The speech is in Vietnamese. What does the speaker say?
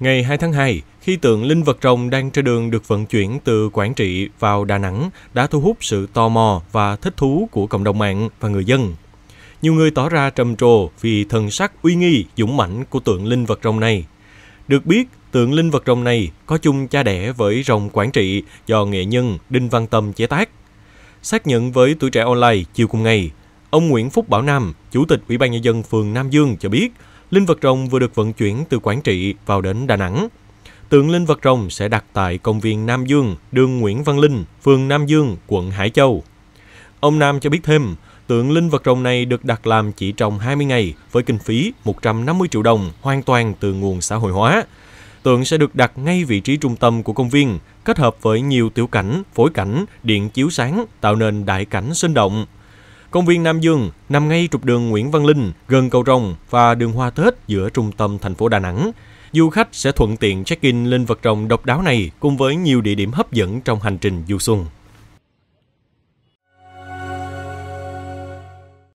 Ngày 2 tháng 2, khi tượng linh vật rồng đang trên đường được vận chuyển từ Quảng Trị vào Đà Nẵng đã thu hút sự tò mò và thích thú của cộng đồng mạng và người dân. Nhiều người tỏ ra trầm trồ vì thần sắc uy nghi, dũng mãnh của tượng linh vật rồng này. Được biết, tượng linh vật rồng này có chung cha đẻ với rồng Quảng Trị do nghệ nhân Đinh Văn Tâm chế tác. Xác nhận với tuổi trẻ online chiều cùng ngày, ông Nguyễn Phúc Bảo Nam, Chủ tịch Ủy ban Nhân dân phường Nam Dương cho biết – linh vật rồng vừa được vận chuyển từ Quảng Trị vào đến Đà Nẵng. Tượng linh vật rồng sẽ đặt tại công viên Nam Dương, đường Nguyễn Văn Linh, phường Nam Dương, quận Hải Châu. Ông Nam cho biết thêm, tượng linh vật rồng này được đặt làm chỉ trong 20 ngày với kinh phí 150 triệu đồng hoàn toàn từ nguồn xã hội hóa. Tượng sẽ được đặt ngay vị trí trung tâm của công viên, kết hợp với nhiều tiểu cảnh, phối cảnh, điện chiếu sáng tạo nên đại cảnh sinh động. Công viên Nam Dương nằm ngay trục đường Nguyễn Văn Linh, gần cầu rồng và đường Hoa Tết giữa trung tâm thành phố Đà Nẵng. Du khách sẽ thuận tiện check-in lên vật rồng độc đáo này cùng với nhiều địa điểm hấp dẫn trong hành trình du xuân.